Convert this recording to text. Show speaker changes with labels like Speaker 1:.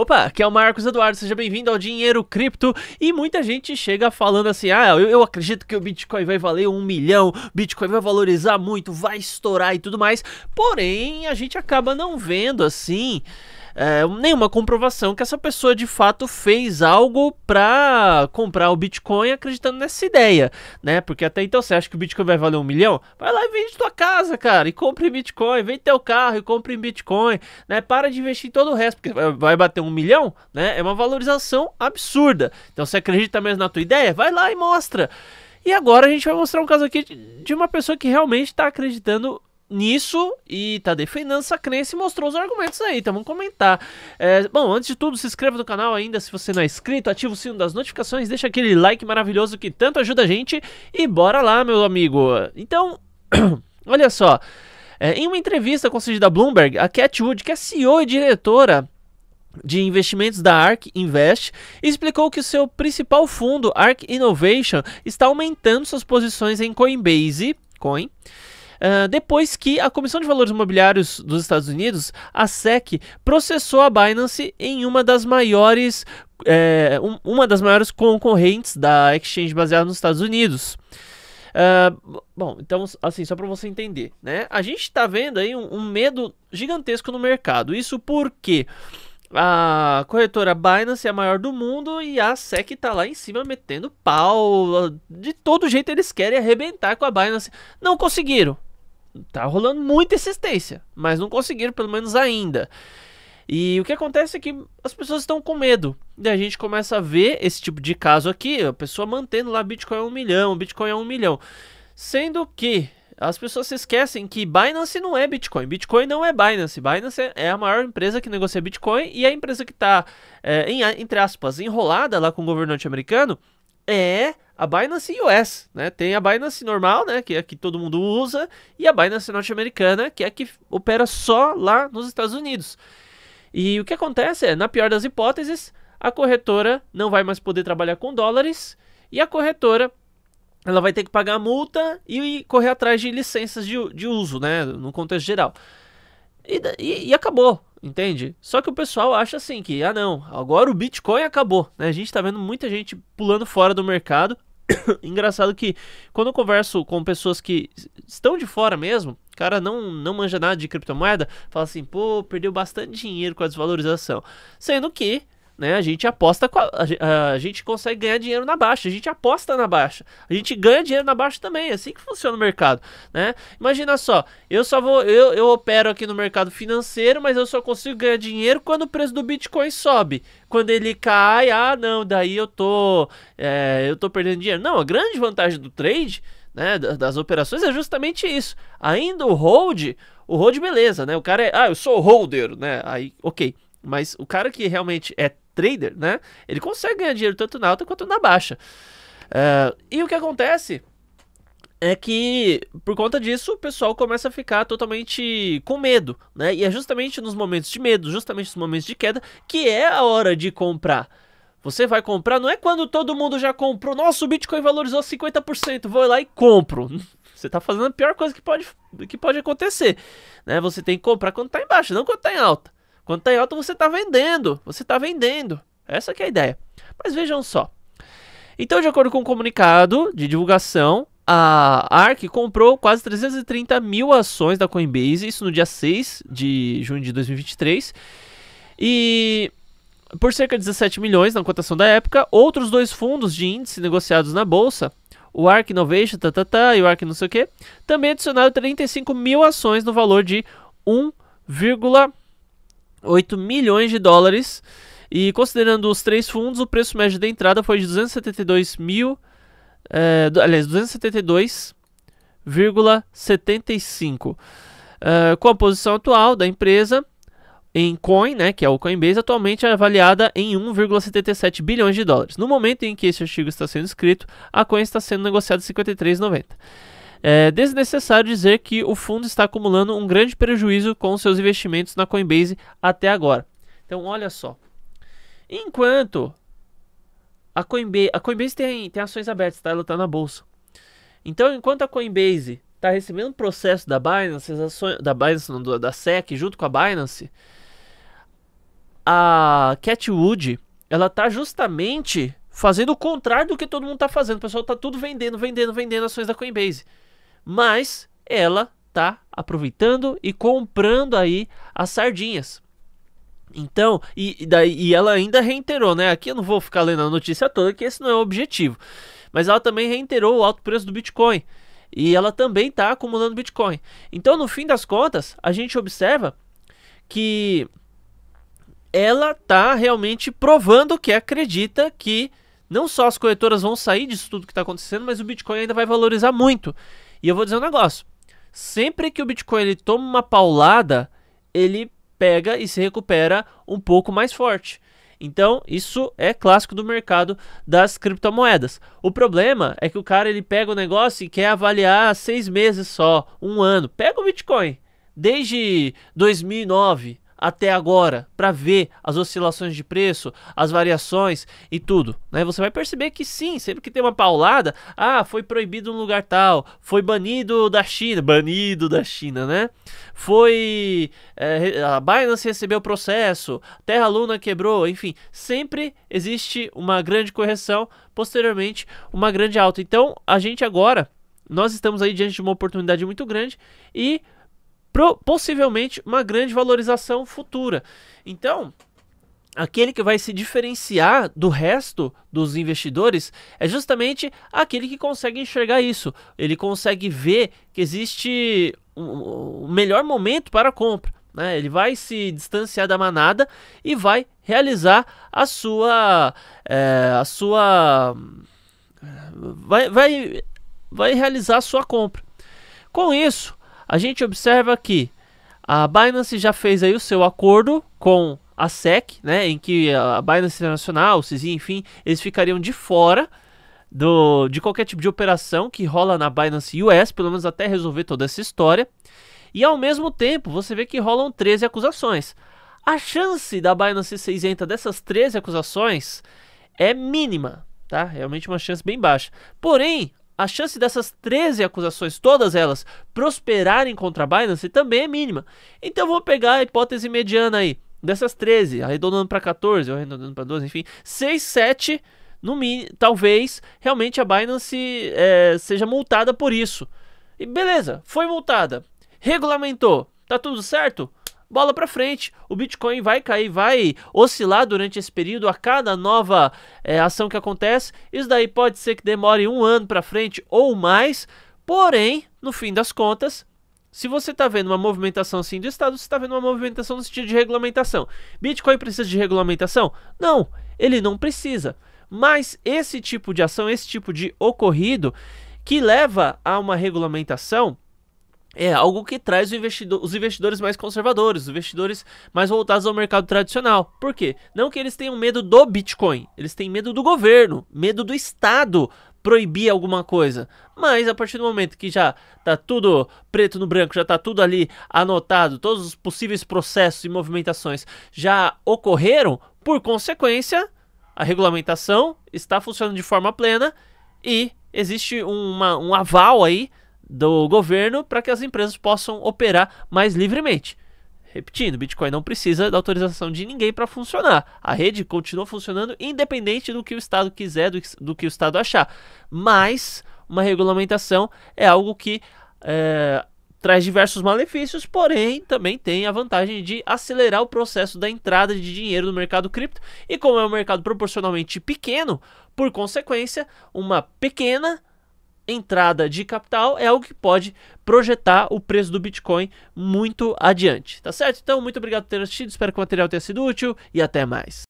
Speaker 1: Opa, aqui é o Marcos Eduardo, seja bem-vindo ao Dinheiro Cripto. E muita gente chega falando assim: ah, eu, eu, acredito que o Bitcoin vai valer um milhão, Bitcoin vai valorizar muito, vai estourar e tudo mais. Porém, a gente acaba não vendo assim é, nenhuma comprovação que essa pessoa de fato fez algo para comprar o Bitcoin acreditando nessa ideia, né? Porque até então você acha que o Bitcoin vai valer um milhão? Vai lá e vende tua casa, cara, e compre em Bitcoin, vende teu carro e compre em Bitcoin, né? Para de investir em todo o resto, porque vai bater um milhão, né? É uma valorização absurda. Então você acredita mesmo na tua ideia? Vai lá e mostra. E agora a gente vai mostrar um caso aqui de uma pessoa que realmente está acreditando nisso e tá defendendo essa crença e mostrou os argumentos aí, então vamos comentar. É, bom, antes de tudo, se inscreva no canal ainda se você não é inscrito, ativa o sino das notificações, deixa aquele like maravilhoso que tanto ajuda a gente e bora lá, meu amigo. Então, olha só, é, em uma entrevista concedida a Bloomberg, a Cat Wood, que é CEO e diretora de investimentos da ARK Invest explicou que o seu principal fundo, ARK Innovation, está aumentando suas posições em Coinbase, Coin, ah, depois que a Comissão de Valores Imobiliários dos Estados Unidos, a SEC, processou a Binance em uma das maiores, é, um, uma das maiores concorrentes da exchange baseada nos Estados Unidos. Uh, bom, então, assim, só para você entender, né? A gente está vendo aí um, um, medo gigantesco no mercado. Isso porque a corretora Binance é a maior do mundo e a SEC está lá em cima metendo pau. De todo jeito eles querem arrebentar com a Binance. Não conseguiram tá rolando muita insistência, mas não conseguiram, pelo menos ainda. E o que acontece é que as pessoas estão com medo. E a gente começa a ver esse tipo de caso aqui, a pessoa mantendo lá Bitcoin é um milhão, Bitcoin é um milhão. Sendo que as pessoas se esquecem que Binance não é Bitcoin. Bitcoin não é Binance. Binance é a maior empresa que negocia Bitcoin e a empresa que está, é, em, entre aspas, enrolada lá com o governante americano é a Binance US, né? Tem a Binance normal, né, que é a que todo mundo usa, e a Binance norte-americana, que é a que opera só lá nos Estados Unidos. E o que acontece é, na pior das hipóteses, a corretora não vai mais poder trabalhar com dólares e a corretora ela vai ter que pagar a multa e correr atrás de licenças de, de uso, né, no contexto geral. E, e, e acabou. Entende? Só que o pessoal acha assim que, ah não, agora o Bitcoin acabou, né? A gente tá vendo muita gente pulando fora do mercado. Engraçado que quando eu converso com pessoas que estão de fora mesmo, cara não não manja nada de criptomoeda, fala assim, pô, perdeu bastante dinheiro com a desvalorização. Sendo que né? A gente aposta, a, a gente consegue ganhar dinheiro na baixa, a gente aposta na baixa, a gente ganha dinheiro na baixa também, é assim que funciona o mercado, né? Imagina só, eu só vou, eu, eu opero aqui no mercado financeiro, mas eu só consigo ganhar dinheiro quando o preço do Bitcoin sobe, quando ele cai, ah não, daí eu tô, é, eu tô perdendo dinheiro. Não, a grande vantagem do trade né, das operações é justamente isso. Ainda o hold, o hold beleza, né? O cara é, ah, eu sou holder, né? Aí, ok. Mas o cara que realmente é trader, né? Ele consegue ganhar dinheiro tanto na alta quanto na baixa. Uh, e o que acontece é que por conta disso o pessoal começa a ficar totalmente com medo, né? E é justamente nos momentos de medo, justamente nos momentos de queda, que é a hora de comprar. Você vai comprar, não é quando todo mundo já comprou, nossa, o Bitcoin valorizou 50%, vou lá e compro. Você está fazendo a pior coisa que pode, que pode acontecer, né? Você tem que comprar quando está embaixo, não quando está em alta. Quando tá em alta, você está vendendo. Você está vendendo. Essa é a ideia. Mas vejam só. Então, de acordo com o um comunicado de divulgação, a ARK comprou quase 330 mil ações da Coinbase, isso no dia 6 de junho de 2023. E por cerca de 17 milhões na cotação da época, outros dois fundos de índice negociados na bolsa, o ARK Innovation tá, tá, tá, e o ARK não sei o que, também adicionaram 35 mil ações no valor de 1,1 8 milhões de dólares. E considerando os três fundos, o preço médio de entrada foi de 272 mil. É, aliás, 272,75. É, com a posição atual da empresa em coin, né, que é o Coinbase, atualmente é avaliada em 1,77 bilhões de dólares. No momento em que este artigo está sendo escrito, a coin está sendo negociada em 53,90. É desnecessário dizer que o fundo está acumulando um grande prejuízo com seus investimentos na Coinbase até agora. Então, olha só. Enquanto a Coinbase, a Coinbase tem, tem ações abertas, tá? ela está na bolsa. Então, enquanto a Coinbase está recebendo um processo da Binance, ações, da Binance, não, da SEC, junto com a Binance, a Catwood, ela está justamente fazendo o contrário do que todo mundo está fazendo. O pessoal está tudo vendendo, vendendo, vendendo ações da Coinbase mas ela tá aproveitando e comprando aí as sardinhas. Então, e, daí, e ela ainda reiterou, né? Aqui eu não vou ficar lendo a notícia toda, que esse não é o objetivo. Mas ela também reiterou o alto preço do Bitcoin. E ela também está acumulando Bitcoin. Então, no fim das contas, a gente observa que ela está realmente provando que acredita que não só as corretoras vão sair disso tudo que está acontecendo, mas o Bitcoin ainda vai valorizar muito. E eu vou dizer um negócio. Sempre que o Bitcoin ele toma uma paulada, ele pega e se recupera um pouco mais forte. Então, isso é clássico do mercado das criptomoedas. O problema é que o cara ele pega o negócio e quer avaliar seis meses só, um ano. Pega o Bitcoin desde 2009 até agora para ver as oscilações de preço, as variações e tudo, né? Você vai perceber que sim, sempre que tem uma paulada, ah, foi proibido no lugar tal, foi banido da China, banido da China, né? Foi é, a Binance recebeu o processo, Terra Luna quebrou, enfim, sempre existe uma grande correção, posteriormente uma grande alta. Então, a gente agora nós estamos aí diante de uma oportunidade muito grande e pro, possivelmente uma grande valorização futura. Então, aquele que vai se diferenciar do resto dos investidores é justamente aquele que consegue enxergar isso. Ele consegue ver que existe o um melhor momento para a compra. Né? Ele vai se distanciar da manada e vai realizar a sua. É, a sua. Vai, vai, vai realizar a sua compra. Com isso, a gente observa que a Binance já fez aí o seu acordo com a SEC, né, em que a Binance Internacional, o CISI, enfim, eles ficariam de fora do, de qualquer tipo de operação que rola na Binance US, pelo menos até resolver toda essa história. E ao mesmo tempo, você vê que rolam 13 acusações. A chance da Binance ser isenta dessas 13 acusações é mínima, tá? É realmente uma chance bem baixa. Porém, a chance dessas 13 acusações, todas elas, prosperarem contra a Binance também é mínima. Então vou pegar a hipótese mediana aí. Dessas 13, arredondando para 14, arredondando para 12, enfim, 6, 7, no mínimo, talvez realmente a Binance é, seja multada por isso. E beleza, foi multada, regulamentou, tá tudo certo? bola para frente. O Bitcoin vai cair, vai oscilar durante esse período a cada nova é, ação que acontece. Isso daí pode ser que demore um ano para frente ou mais. Porém, no fim das contas, se você está vendo uma movimentação assim do Estado, você está vendo uma movimentação no sentido de regulamentação. Bitcoin precisa de regulamentação? Não, ele não precisa. Mas esse tipo de ação, esse tipo de ocorrido que leva a uma regulamentação, é algo que traz investidor, os investidores mais conservadores, os investidores mais voltados ao mercado tradicional. Por quê? Não que eles tenham medo do Bitcoin, eles têm medo do governo, medo do Estado proibir alguma coisa. Mas a partir do momento que já tá tudo preto no branco, já tá tudo ali anotado, todos os possíveis processos e movimentações já ocorreram, por consequência, a regulamentação está funcionando de forma plena e existe uma, um aval aí do governo para que as empresas possam operar mais livremente. Repetindo, Bitcoin não precisa da autorização de ninguém para funcionar. A rede continua funcionando independente do que o Estado quiser, do, do que o Estado achar. Mas uma regulamentação é algo que é, traz diversos malefícios, porém também tem a vantagem de acelerar o processo da entrada de dinheiro no mercado cripto. E como é um mercado proporcionalmente pequeno, por consequência, uma pequena entrada de capital é algo que pode projetar o preço do Bitcoin muito adiante, tá certo? Então, muito obrigado por ter assistido, espero que o material tenha sido útil e até mais.